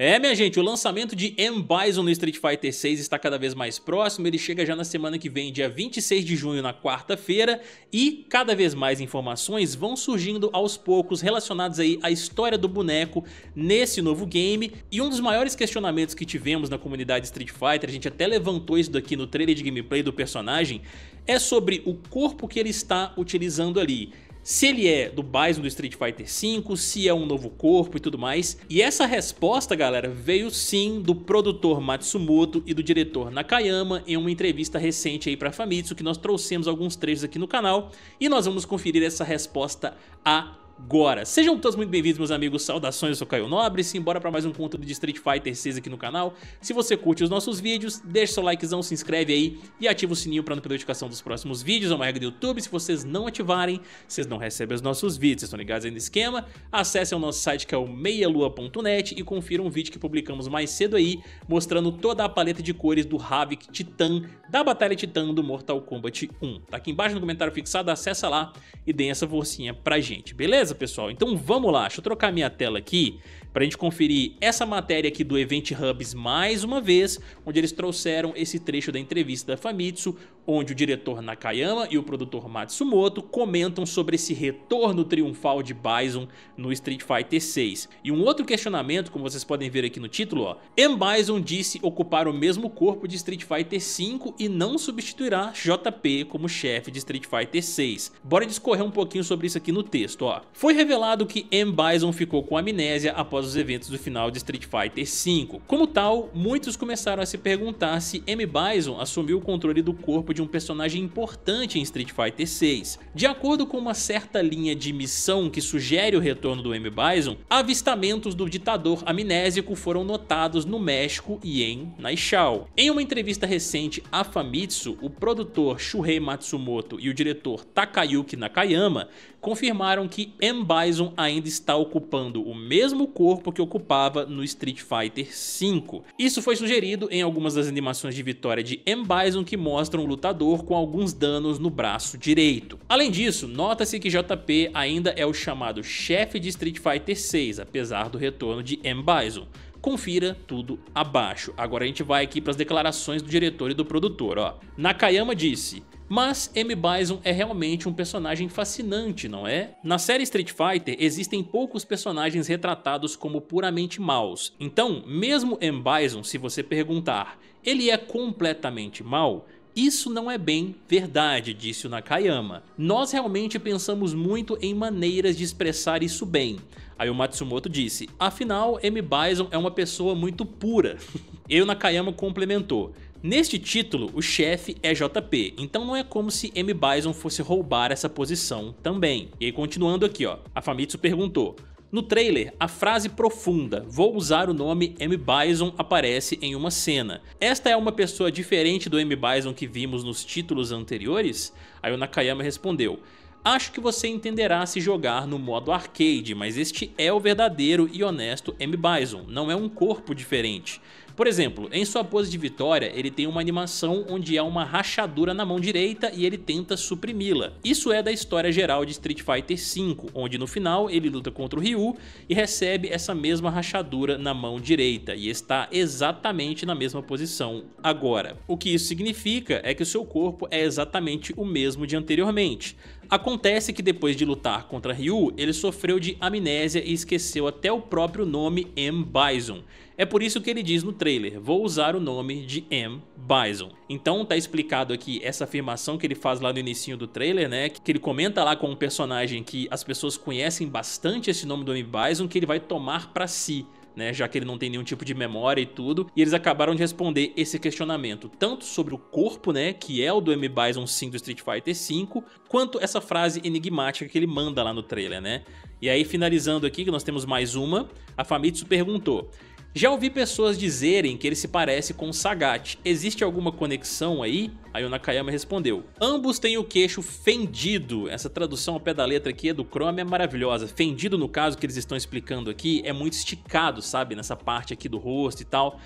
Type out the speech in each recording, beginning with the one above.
É, minha gente, o lançamento de M. Bison no Street Fighter 6 está cada vez mais próximo, ele chega já na semana que vem, dia 26 de junho, na quarta-feira, e cada vez mais informações vão surgindo aos poucos relacionadas aí à história do boneco nesse novo game, e um dos maiores questionamentos que tivemos na comunidade Street Fighter, a gente até levantou isso daqui no trailer de gameplay do personagem, é sobre o corpo que ele está utilizando ali se ele é do Bison do Street Fighter V, se é um novo corpo e tudo mais. E essa resposta, galera, veio sim do produtor Matsumoto e do diretor Nakayama em uma entrevista recente aí para Famitsu que nós trouxemos alguns trechos aqui no canal e nós vamos conferir essa resposta a agora. Sejam todos muito bem-vindos, meus amigos. Saudações, eu sou Caio Nobre. embora para mais um conteúdo de Street Fighter 6 aqui no canal. Se você curte os nossos vídeos, deixa seu likezão, se inscreve aí e ativa o sininho para não perder notificação dos próximos vídeos. É uma regra do YouTube. Se vocês não ativarem, vocês não recebem os nossos vídeos. Vocês estão ligados aí no esquema? Acessem o nosso site que é o meialua.net e confiram um vídeo que publicamos mais cedo aí, mostrando toda a paleta de cores do Havik Titan da Batalha Titã do Mortal Kombat 1. Tá aqui embaixo no comentário fixado, acessa lá e deem essa forcinha pra gente, beleza? Beleza, pessoal? Então vamos lá, deixa eu trocar minha tela aqui para a gente conferir essa matéria aqui do Event Hubs mais uma vez, onde eles trouxeram esse trecho da entrevista da Famitsu, onde o diretor Nakayama e o produtor Matsumoto comentam sobre esse retorno triunfal de Bison no Street Fighter 6. E um outro questionamento, como vocês podem ver aqui no título, ó, M. Bison disse ocupar o mesmo corpo de Street Fighter 5 e não substituirá JP como chefe de Street Fighter 6. Bora discorrer um pouquinho sobre isso aqui no texto. Ó. Foi revelado que M. Bison ficou com amnésia após após os eventos do final de Street Fighter V. Como tal, muitos começaram a se perguntar se M. Bison assumiu o controle do corpo de um personagem importante em Street Fighter VI. De acordo com uma certa linha de missão que sugere o retorno do M. Bison, avistamentos do ditador amnésico foram notados no México e em Naixau. Em uma entrevista recente a Famitsu, o produtor Shuhei Matsumoto e o diretor Takayuki Nakayama confirmaram que M. Bison ainda está ocupando o mesmo corpo que ocupava no Street Fighter V. Isso foi sugerido em algumas das animações de vitória de M. Bison que mostram o lutador com alguns danos no braço direito. Além disso, nota-se que JP ainda é o chamado chefe de Street Fighter VI, apesar do retorno de M. Bison confira tudo abaixo. Agora a gente vai aqui para as declarações do diretor e do produtor. Ó. Nakayama disse: mas M. Bison é realmente um personagem fascinante, não é? Na série Street Fighter existem poucos personagens retratados como puramente maus. Então, mesmo M. Bison, se você perguntar, ele é completamente mau? Isso não é bem verdade, disse o Nakayama. Nós realmente pensamos muito em maneiras de expressar isso bem. Aí o Matsumoto disse: Afinal, M. Bison é uma pessoa muito pura. e o Nakayama complementou: Neste título, o chefe é JP, então não é como se M. Bison fosse roubar essa posição também. E aí, continuando aqui, ó, a Famitsu perguntou: no trailer, a frase profunda, vou usar o nome M. Bison, aparece em uma cena. Esta é uma pessoa diferente do M. Bison que vimos nos títulos anteriores? Aí o Nakayama respondeu, Acho que você entenderá se jogar no modo arcade, mas este é o verdadeiro e honesto M. Bison, não é um corpo diferente. Por exemplo, em sua pose de vitória, ele tem uma animação onde há uma rachadura na mão direita e ele tenta suprimi-la. Isso é da história geral de Street Fighter V, onde no final ele luta contra o Ryu e recebe essa mesma rachadura na mão direita e está exatamente na mesma posição agora. O que isso significa é que o seu corpo é exatamente o mesmo de anteriormente. Acontece que depois de lutar contra Ryu, ele sofreu de amnésia e esqueceu até o próprio nome M. Bison. É por isso que ele diz no trailer, vou usar o nome de M. Bison. Então tá explicado aqui essa afirmação que ele faz lá no início do trailer, né? Que ele comenta lá com um personagem que as pessoas conhecem bastante esse nome do M. Bison, que ele vai tomar pra si né, já que ele não tem nenhum tipo de memória e tudo, e eles acabaram de responder esse questionamento, tanto sobre o corpo, né, que é o do M. Bison sim do Street Fighter V, quanto essa frase enigmática que ele manda lá no trailer, né? E aí finalizando aqui, que nós temos mais uma, a Famitsu perguntou: já ouvi pessoas dizerem que ele se parece com o Sagat. Existe alguma conexão aí? Aí o Nakayama respondeu. Ambos têm o queixo fendido. Essa tradução ao pé da letra aqui é do Chrome é maravilhosa. Fendido, no caso, que eles estão explicando aqui, é muito esticado, sabe? Nessa parte aqui do rosto e tal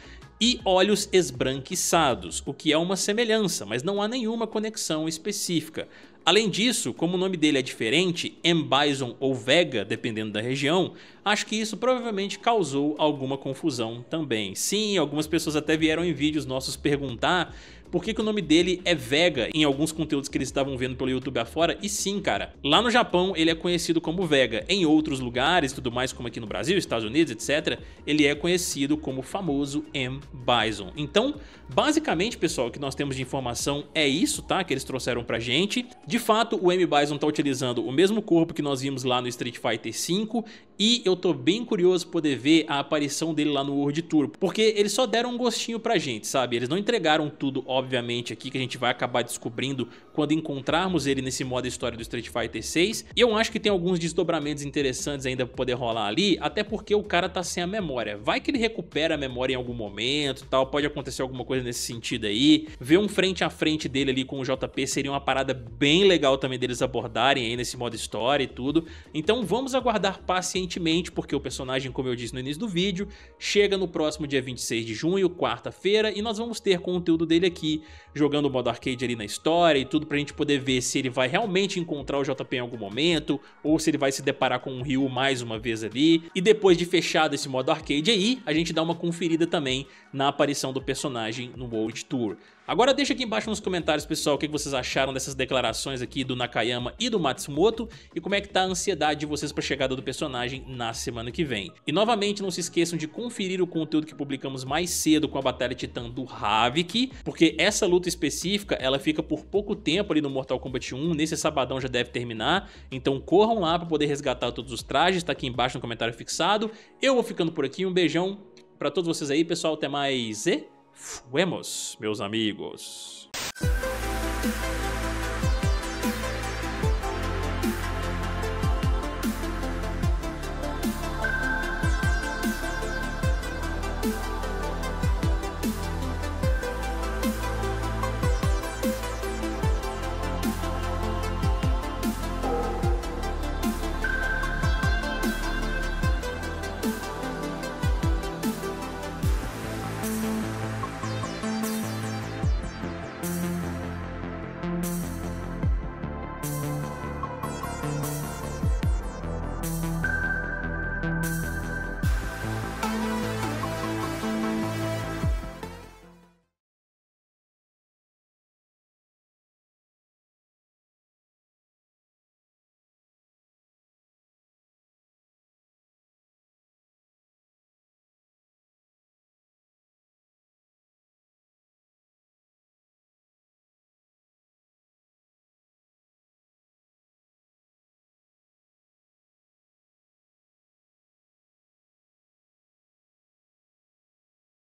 e olhos esbranquiçados, o que é uma semelhança, mas não há nenhuma conexão específica. Além disso, como o nome dele é diferente, M. Bison ou Vega, dependendo da região, acho que isso provavelmente causou alguma confusão também. Sim, algumas pessoas até vieram em vídeos nossos perguntar por que, que o nome dele é Vega em alguns conteúdos que eles estavam vendo pelo YouTube afora. E sim, cara, lá no Japão ele é conhecido como Vega. Em outros lugares e tudo mais, como aqui no Brasil, Estados Unidos, etc., ele é conhecido como o famoso M. Bison. Então, basicamente, pessoal, o que nós temos de informação é isso, tá? Que eles trouxeram pra gente. De fato, o M. Bison tá utilizando o mesmo corpo que nós vimos lá no Street Fighter V e eu tô bem curioso poder ver a aparição dele lá no World Tour, porque eles só deram um gostinho pra gente, sabe? Eles não entregaram tudo, obviamente, aqui, que a gente vai acabar descobrindo quando encontrarmos ele nesse modo história do Street Fighter 6. E eu acho que tem alguns desdobramentos interessantes ainda pra poder rolar ali, até porque o cara tá sem a memória. Vai que ele recupera a memória em algum momento tal, pode acontecer alguma coisa nesse sentido aí. Ver um frente a frente dele ali com o JP seria uma parada bem legal também deles abordarem aí nesse modo história e tudo. Então vamos aguardar paciente recentemente, porque o personagem, como eu disse no início do vídeo, chega no próximo dia 26 de junho, quarta-feira, e nós vamos ter conteúdo dele aqui, jogando o modo arcade ali na história e tudo pra gente poder ver se ele vai realmente encontrar o JP em algum momento, ou se ele vai se deparar com o Ryu mais uma vez ali. E depois de fechado esse modo arcade aí, a gente dá uma conferida também na aparição do personagem no World Tour. Agora deixa aqui embaixo nos comentários, pessoal, o que vocês acharam dessas declarações aqui do Nakayama e do Matsumoto e como é que tá a ansiedade de vocês pra chegada do personagem na semana que vem. E novamente não se esqueçam de conferir o conteúdo que publicamos mais cedo com a Batalha Titã do Havik, porque essa luta específica ela fica por pouco tempo ali no Mortal Kombat 1, nesse sabadão já deve terminar, então corram lá para poder resgatar todos os trajes, tá aqui embaixo no comentário fixado. Eu vou ficando por aqui, um beijão para todos vocês aí, pessoal, até mais e fuemos, meus amigos.